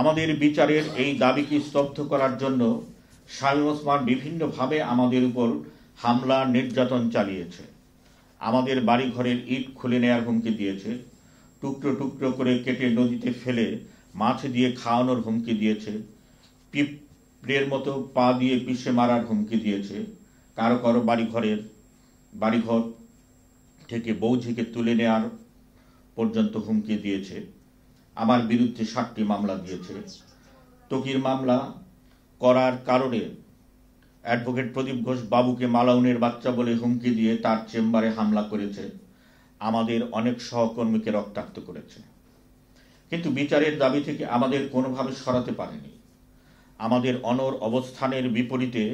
আমাদের বিচারের এই দাবিকে স্তব্ধ করার জন্য শামীম ওসমান বিভিন্নভাবে আমাদের উপর হামলা নির্যাতন চালিয়েছে আমাদের বাড়িঘরের ইট খুলে নেয়ার হুমকি দিয়েছে টুকরো টুকরো করে কেটে নদীতে ফেলে মাছ দিয়ে খাওয়ানোর হুমকি দিয়েছে পিঁপড়ের মতো পা দিয়ে পিষে মারার হুমকি দিয়েছে কারো কারো বাড়িঘরের বাড়িঘর থেকে বৌঝিকে তুলে নেয়ার পর্যন্ত হুমকি দিয়েছে আমার বিরুদ্ধে সাতটি মামলা দিয়েছে তকির মামলা করার কারণে অ্যাডভোকেট প্রদীপ ঘোষ বাবুকে মালাউনের বাচ্চা বলে হুমকি দিয়ে তার চেম্বারে হামলা করেছে আমাদের অনেক সহকর্মীকে রক্তাক্ত করেছে কিন্তু বিচারের দাবি থেকে আমাদের কোনোভাবে সরাতে পারেনি আমাদের অনর অবস্থানের বিপরীতে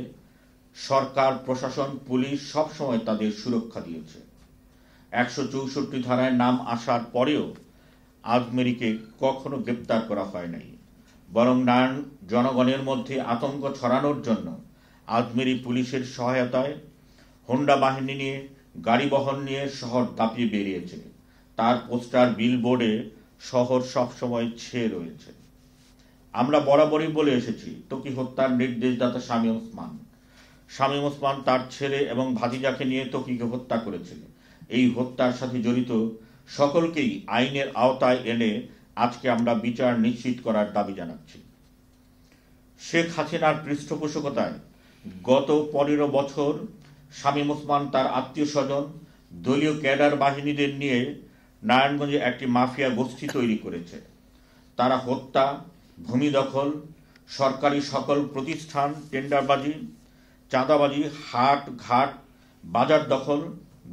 সরকার প্রশাসন পুলিশ সবসময় তাদের সুরক্ষা দিয়েছে একশো চৌষট্টি ধারায় নাম আসার পরেও আজমেরিকে কখনো গ্রেপ্তার করা হয় নাই বরং নারায়ণ জনগণের মধ্যে আতঙ্ক ছড়ানোর জন্য আজমেরি পুলিশের সহায়তায় হোন্ডা বাহিনী নিয়ে গাড়ি বহন নিয়ে শহর দাপিয়ে বেরিয়েছে তার পোস্টার বিলবোর্ডে শহর সবসময় ছেয়ে রয়েছে আমরা বরাবরই বলে এসেছি তোকি হত্যার নির্দেশদাতা স্বামী ওসমান স্বামী ওসমান তার ছেলে এবং ভাতিজাকে নিয়ে তোকিকে হত্যা করেছিল এই হত্যার সাথে জড়িত সকলকেই আইনের আওতায় এনে আজকে আমরা বিচার নিশ্চিত করার দাবি জানাচ্ছি শেখ হাসিনার পৃষ্ঠপোষকতায় গত পনেরো বছর শামীম ওসমান তার আত্মীয় স্বজন দলীয় ক্যাডার বাহিনীদের নিয়ে নারায়ণগঞ্জে একটি মাফিয়া গোষ্ঠী তৈরি করেছে তারা হত্যা ভূমি দখল সরকারি সকল প্রতিষ্ঠান টেন্ডারবাজি চাঁদাবাজি হাট ঘাট বাজার দখল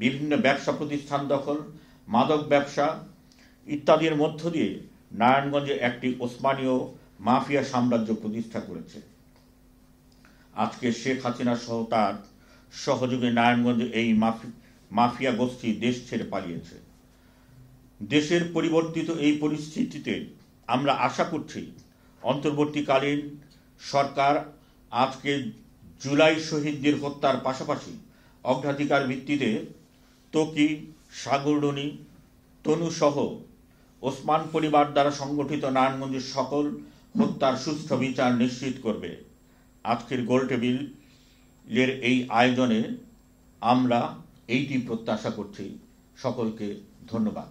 বিভিন্ন ব্যবসা প্রতিষ্ঠান দখল মাদক ব্যবসা ইত্যাদির মধ্য দিয়ে নারায়ণগঞ্জে একটি ওসমানীয় মাফিয়া সাম্রাজ্য প্রতিষ্ঠা করেছে আজকে শেখ হাসিনা সহ তার সহযোগে নারায়ণগঞ্জে এই মাফি মাফিয়া গোষ্ঠী দেশ ছেড়ে পালিয়েছে দেশের পরিবর্তিত এই পরিস্থিতিতে আমরা আশা করছি অন্তর্বর্তীকালীন সরকার আজকে জুলাই শহীদদের হত্যার পাশাপাশি অগ্রাধিকার ভিত্তিতে তকি সাগরডনি তনুসহ ওসমান পরিবার দ্বারা সংগঠিত নারায়ণগঞ্জের সকল হত্যার সুস্থ বিচার নিশ্চিত করবে আজকের গোল এর এই আয়োজনে আমরা এইটি প্রত্যাশা করছি সকলকে ধন্যবাদ